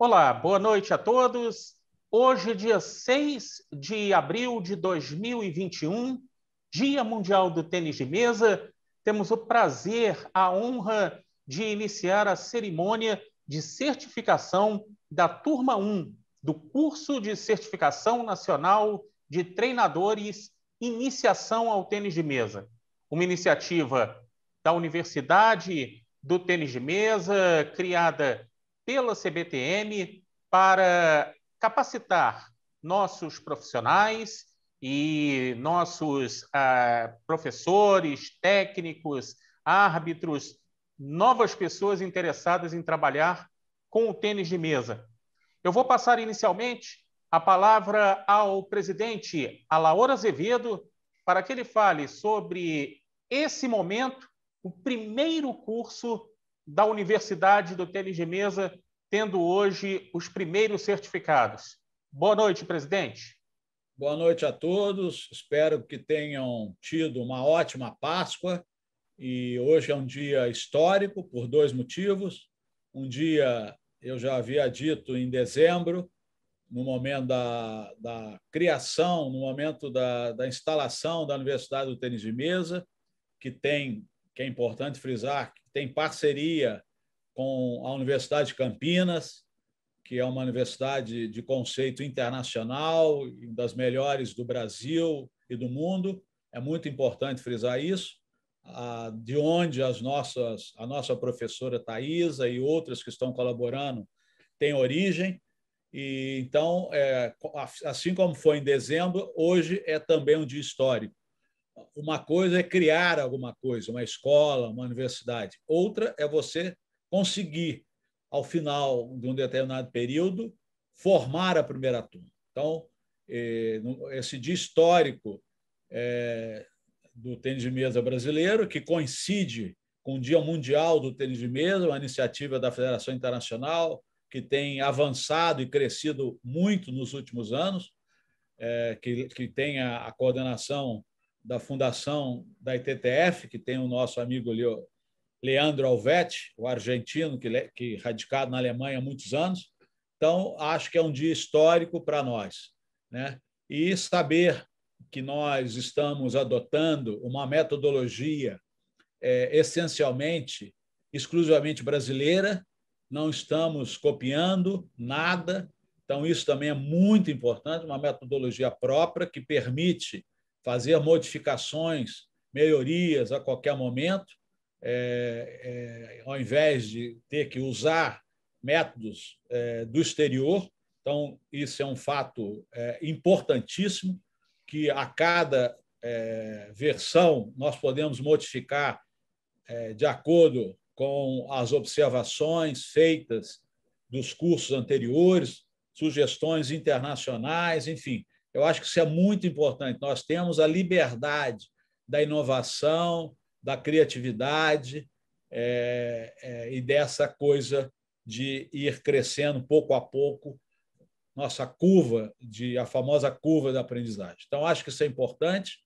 Olá, boa noite a todos. Hoje, dia 6 de abril de 2021, Dia Mundial do Tênis de Mesa, temos o prazer, a honra de iniciar a cerimônia de certificação da Turma 1 do Curso de Certificação Nacional de Treinadores Iniciação ao Tênis de Mesa, uma iniciativa da Universidade do Tênis de Mesa, criada pela CBTM para capacitar nossos profissionais e nossos ah, professores, técnicos, árbitros, novas pessoas interessadas em trabalhar com o tênis de mesa. Eu vou passar inicialmente a palavra ao presidente Alaor Azevedo para que ele fale sobre esse momento, o primeiro curso da Universidade do Tênis de Mesa, tendo hoje os primeiros certificados. Boa noite, presidente. Boa noite a todos. Espero que tenham tido uma ótima Páscoa. E hoje é um dia histórico por dois motivos. Um dia, eu já havia dito em dezembro, no momento da, da criação, no momento da, da instalação da Universidade do Tênis de Mesa, que tem, que é importante frisar, tem parceria com a Universidade de Campinas, que é uma universidade de conceito internacional, das melhores do Brasil e do mundo. É muito importante frisar isso. Ah, de onde as nossas, a nossa professora Thaisa e outras que estão colaborando têm origem. E então, é, assim como foi em dezembro, hoje é também um dia histórico, uma coisa é criar alguma coisa, uma escola, uma universidade. Outra é você conseguir, ao final de um determinado período, formar a primeira turma. Então, eh, esse dia histórico eh, do tênis de mesa brasileiro, que coincide com o Dia Mundial do Tênis de Mesa, uma iniciativa da Federação Internacional que tem avançado e crescido muito nos últimos anos, eh, que, tem a coordenação da fundação da ITTF, que tem o nosso amigo Leandro Alvetti, o argentino, que, que é radicado na Alemanha há muitos anos. Então, acho que é um dia histórico para nós. Né? E saber que nós estamos adotando uma metodologia é, essencialmente, exclusivamente brasileira, não estamos copiando nada, então isso também é muito importante, uma metodologia própria que permite fazer modificações, melhorias a qualquer momento, é, é, ao invés de ter que usar métodos é, do exterior. Então, isso é um fato é, importantíssimo, que a cada é, versão nós podemos modificar é, de acordo com as observações feitas dos cursos anteriores, sugestões internacionais, enfim. Eu acho que isso é muito importante. Nós temos a liberdade da inovação, da criatividade é, é, e dessa coisa de ir crescendo pouco a pouco nossa curva de a famosa curva da aprendizagem. Então acho que isso é importante.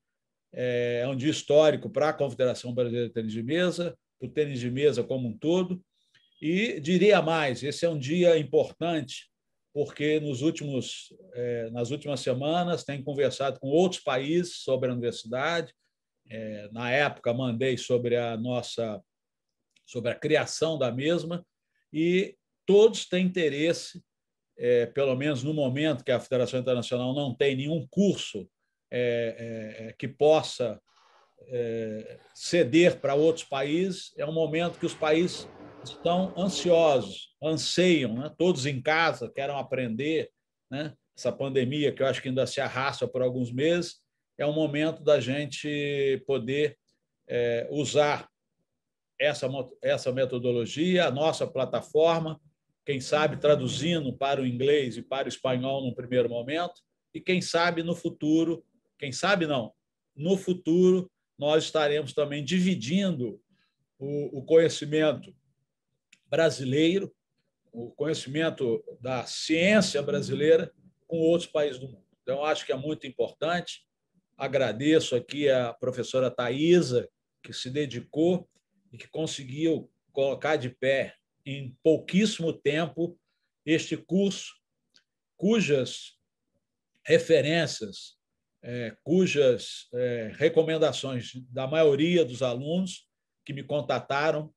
É, é um dia histórico para a Confederação Brasileira de Tênis de Mesa, para o tênis de mesa como um todo. E diria mais, esse é um dia importante porque nos últimos, eh, nas últimas semanas tenho conversado com outros países sobre a universidade. Eh, na época, mandei sobre a nossa sobre a criação da mesma e todos têm interesse, eh, pelo menos no momento que a Federação Internacional não tem nenhum curso que possa ceder para outros países, é um momento que os países estão ansiosos, anseiam, né? todos em casa, querem aprender. Né? Essa pandemia, que eu acho que ainda se arrasta por alguns meses, é um momento da gente poder é, usar essa, essa metodologia, a nossa plataforma, quem sabe traduzindo para o inglês e para o espanhol no primeiro momento, e quem sabe no futuro, quem sabe não, no futuro nós estaremos também dividindo o, o conhecimento brasileiro, o conhecimento da ciência brasileira com outros países do mundo. Então, acho que é muito importante. Agradeço aqui a professora Thaisa, que se dedicou e que conseguiu colocar de pé em pouquíssimo tempo este curso, cujas referências, é, cujas é, recomendações da maioria dos alunos que me contataram,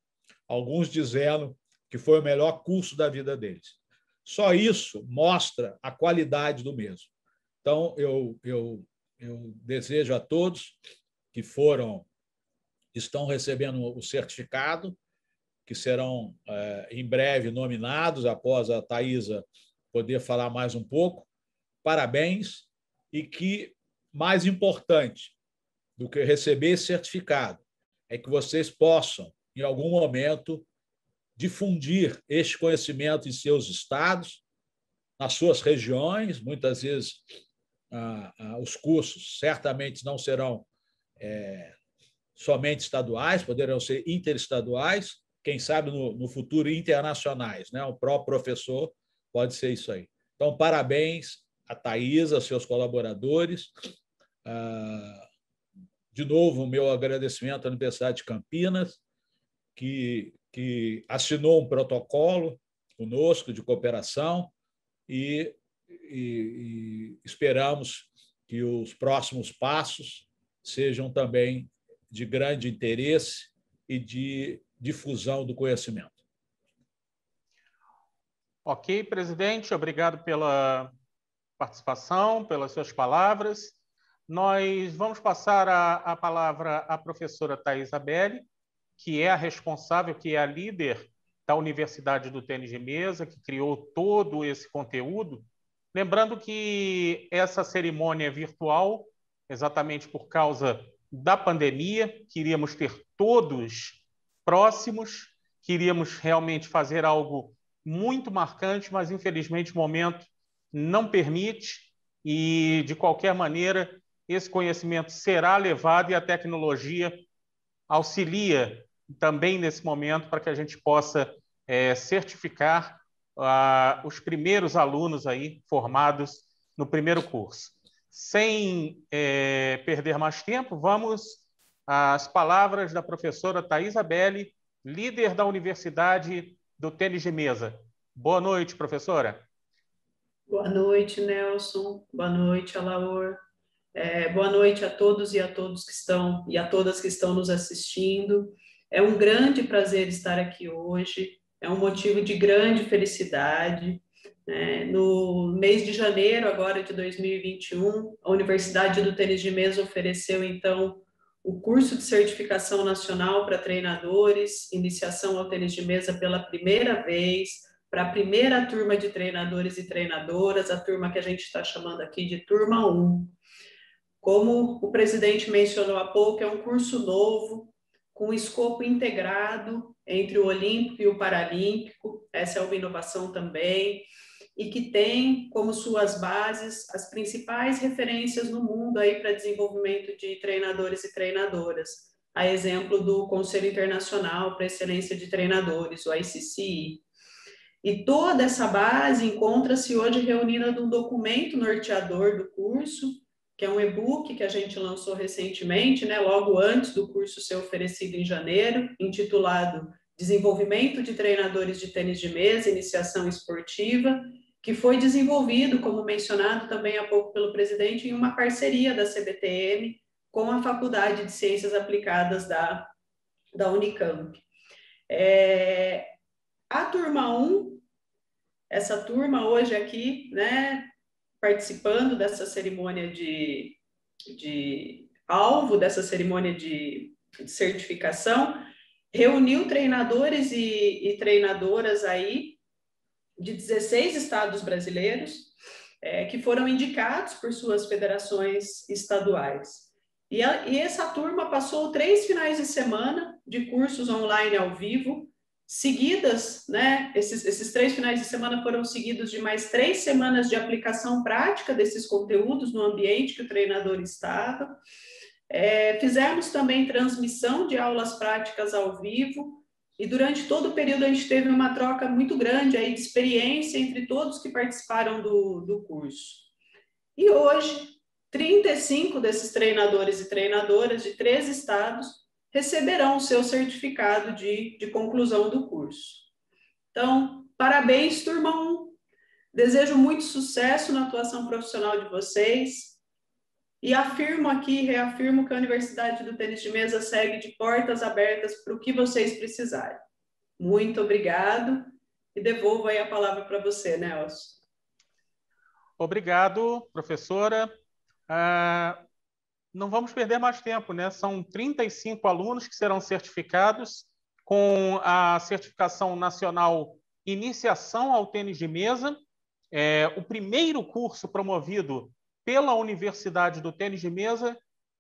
alguns dizendo que foi o melhor curso da vida deles. Só isso mostra a qualidade do mesmo. Então, eu, eu, eu desejo a todos que foram, estão recebendo o certificado, que serão eh, em breve nominados, após a Thaisa poder falar mais um pouco. Parabéns e que, mais importante do que receber esse certificado, é que vocês possam, em algum momento, difundir este conhecimento em seus estados, nas suas regiões. Muitas vezes, ah, ah, os cursos certamente não serão é, somente estaduais, poderão ser interestaduais, quem sabe no, no futuro internacionais. Né? O próprio professor pode ser isso aí. Então, parabéns a Thais, a seus colaboradores. Ah, de novo, meu agradecimento à Universidade de Campinas, que que assinou um protocolo conosco de cooperação e, e, e esperamos que os próximos passos sejam também de grande interesse e de difusão do conhecimento. Ok, presidente, obrigado pela participação, pelas suas palavras. Nós vamos passar a, a palavra à professora Thais Abelli, que é a responsável, que é a líder da Universidade do Tênis de Mesa, que criou todo esse conteúdo. Lembrando que essa cerimônia é virtual, exatamente por causa da pandemia, queríamos ter todos próximos, queríamos realmente fazer algo muito marcante, mas infelizmente o momento não permite e, de qualquer maneira, esse conhecimento será levado e a tecnologia auxilia também nesse momento para que a gente possa é, certificar ah, os primeiros alunos aí formados no primeiro curso. Sem é, perder mais tempo, vamos às palavras da professora Thais Abelli, líder da Universidade do Tênis de Mesa. Boa noite, professora. Boa noite, Nelson. Boa noite, Alaor. É, boa noite a todos e a todos que estão e a todas que estão nos assistindo. É um grande prazer estar aqui hoje. É um motivo de grande felicidade. É, no mês de janeiro agora de 2021, a Universidade do Tênis de Mesa ofereceu então o curso de certificação nacional para treinadores, iniciação ao tênis de mesa pela primeira vez, para a primeira turma de treinadores e treinadoras, a turma que a gente está chamando aqui de turma 1. Como o presidente mencionou há pouco, é um curso novo, com escopo integrado entre o Olímpico e o Paralímpico, essa é uma inovação também, e que tem como suas bases as principais referências no mundo aí para desenvolvimento de treinadores e treinadoras, a exemplo do Conselho Internacional para Excelência de Treinadores, o ICCI. E toda essa base encontra-se hoje reunida num documento norteador do curso, que é um e-book que a gente lançou recentemente, né, logo antes do curso ser oferecido em janeiro, intitulado Desenvolvimento de Treinadores de Tênis de Mesa, Iniciação Esportiva, que foi desenvolvido, como mencionado também há pouco pelo presidente, em uma parceria da CBTM com a Faculdade de Ciências Aplicadas da, da Unicamp. É, a turma 1, essa turma hoje aqui, né, participando dessa cerimônia de, de alvo dessa cerimônia de, de certificação, reuniu treinadores e, e, treinadoras aí de 16 estados brasileiros é, que foram indicados por suas federações estaduais. E, a, e essa turma passou três finais de semana de cursos online ao vivo, seguidas, né? Esses, esses três finais de semana foram seguidos de mais três semanas de aplicação prática desses conteúdos no ambiente que o treinador estava. É, fizemos também transmissão de aulas práticas ao vivo e durante todo o período a gente teve uma troca muito grande aí de experiência entre todos que participaram do, do curso. E hoje, 35 desses treinadores e treinadoras de três estados receberão o seu certificado de, de conclusão do curso. Então, parabéns, turma 1. Desejo muito sucesso na atuação profissional de vocês. E afirmo aqui, reafirmo que a Universidade do Tênis de Mesa segue de portas abertas para o que vocês precisarem. Muito obrigado e devolvo aí a palavra para você, Nelson. Obrigado, professora. Uh, não vamos perder mais tempo, né? São 35 alunos que serão certificados com a certificação nacional Iniciação ao Tênis de Mesa, é, o primeiro curso promovido pela Universidade do Tênis de Mesa,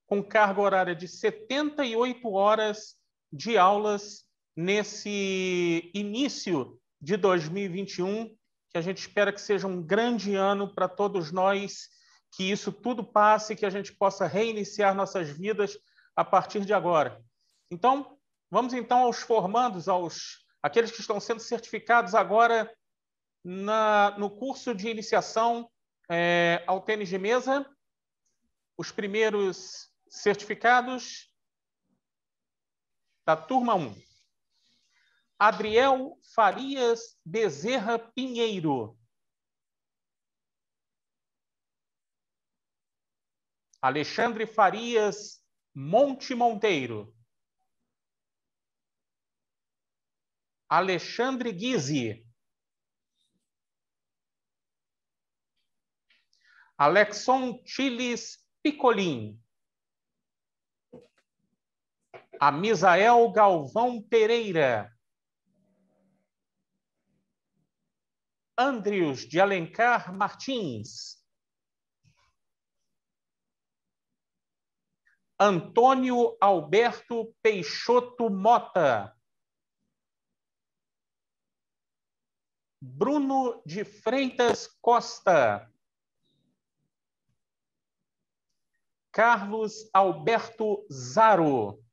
com carga horária de 78 horas de aulas nesse início de 2021, que a gente espera que seja um grande ano para todos nós que isso tudo passe e que a gente possa reiniciar nossas vidas a partir de agora. Então, vamos então aos formandos, aos aqueles que estão sendo certificados agora na, no curso de iniciação é, ao tênis de mesa, os primeiros certificados da turma 1. Adriel Farias Bezerra Pinheiro. Alexandre Farias Monte Monteiro. Alexandre Guizzi. Alexon Chiles Picolin. Amisael Galvão Pereira. Andrius de Alencar Martins. Antônio Alberto Peixoto Mota. Bruno de Freitas Costa. Carlos Alberto Zaro.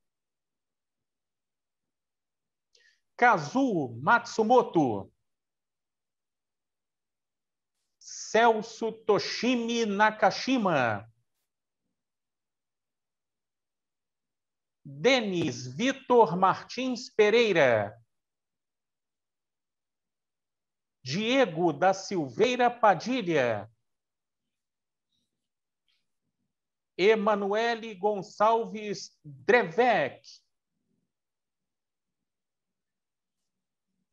Kazu Matsumoto. Celso Toshimi Nakashima. Denis Vitor Martins Pereira. Diego da Silveira Padilha. Emanuele Gonçalves Drevec.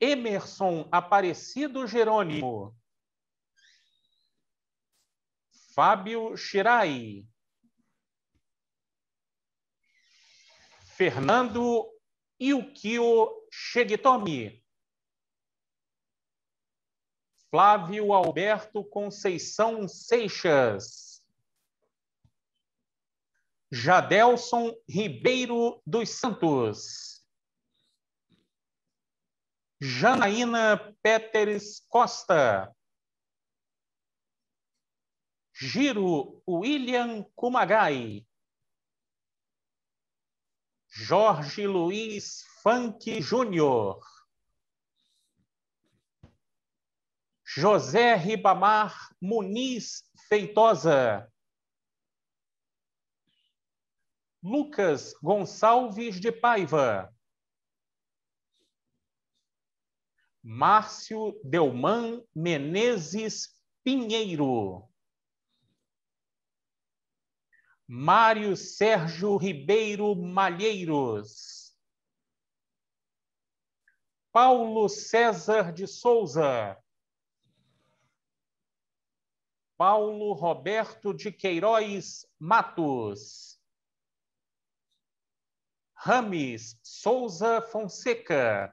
Emerson Aparecido Jerônimo. Fábio Shirai. Fernando Yukio Shigetomi. Flávio Alberto Conceição Seixas. Jadelson Ribeiro dos Santos. Janaína Peters Costa. Giro William Kumagai. Jorge Luiz Funk Júnior. José Ribamar Muniz Feitosa. Lucas Gonçalves de Paiva. Márcio Delman Menezes Pinheiro. Mário Sérgio Ribeiro Malheiros. Paulo César de Souza. Paulo Roberto de Queiroz Matos. Rames Souza Fonseca.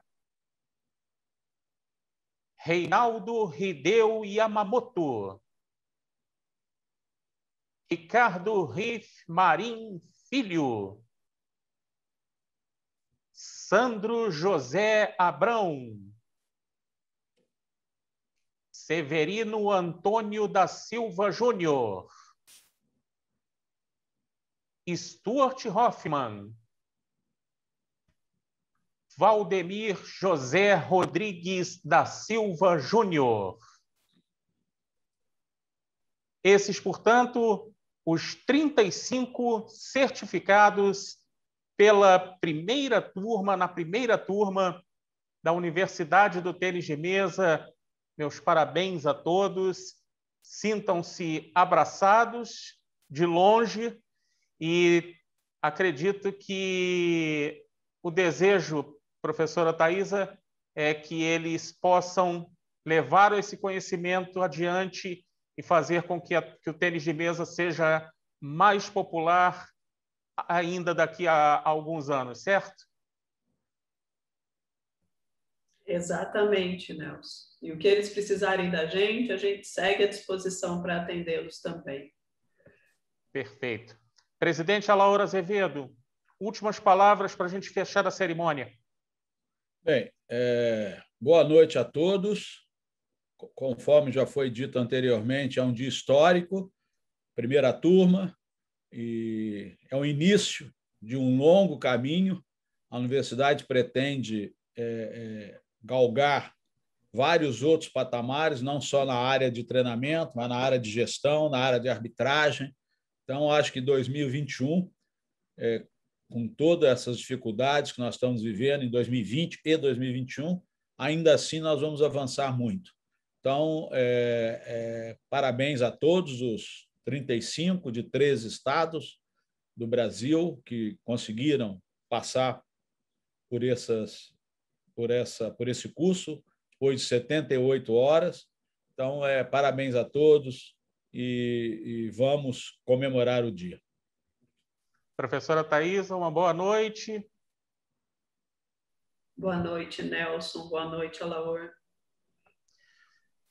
Reinaldo Rideu Yamamoto. Ricardo Riff Marim Filho. Sandro José Abrão. Severino Antônio da Silva Júnior. Stuart Hoffman. Valdemir José Rodrigues da Silva Júnior. Esses, portanto, os 35 certificados pela primeira turma, na primeira turma da Universidade do Tênis de Mesa. Meus parabéns a todos. Sintam-se abraçados de longe e acredito que o desejo, professora Thaisa, é que eles possam levar esse conhecimento adiante e fazer com que, a, que o tênis de mesa seja mais popular ainda daqui a, a alguns anos, certo? Exatamente, Nelson. E o que eles precisarem da gente, a gente segue à disposição para atendê-los também. Perfeito. Presidente Alaura Azevedo, últimas palavras para a gente fechar a cerimônia. Bem, é, boa noite a todos conforme já foi dito anteriormente, é um dia histórico, primeira turma, e é o início de um longo caminho. A universidade pretende é, é, galgar vários outros patamares, não só na área de treinamento, mas na área de gestão, na área de arbitragem. Então, acho que 2021, é, com todas essas dificuldades que nós estamos vivendo em 2020 e 2021, ainda assim nós vamos avançar muito. Então, é, é, parabéns a todos os 35 de 13 estados do Brasil que conseguiram passar por essas por essa por esse curso depois de 78 horas. Então, é, parabéns a todos e, e vamos comemorar o dia. Professora Thais, uma boa noite. Boa noite, Nelson. Boa noite, Alaor.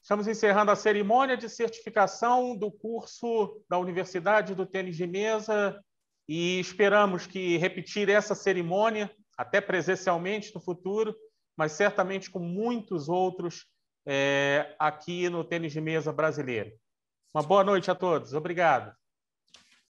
Estamos encerrando a cerimônia de certificação do curso da Universidade do Tênis de Mesa e esperamos que repetir essa cerimônia, até presencialmente no futuro, mas certamente com muitos outros é, aqui no Tênis de Mesa brasileiro. Uma boa noite a todos. Obrigado.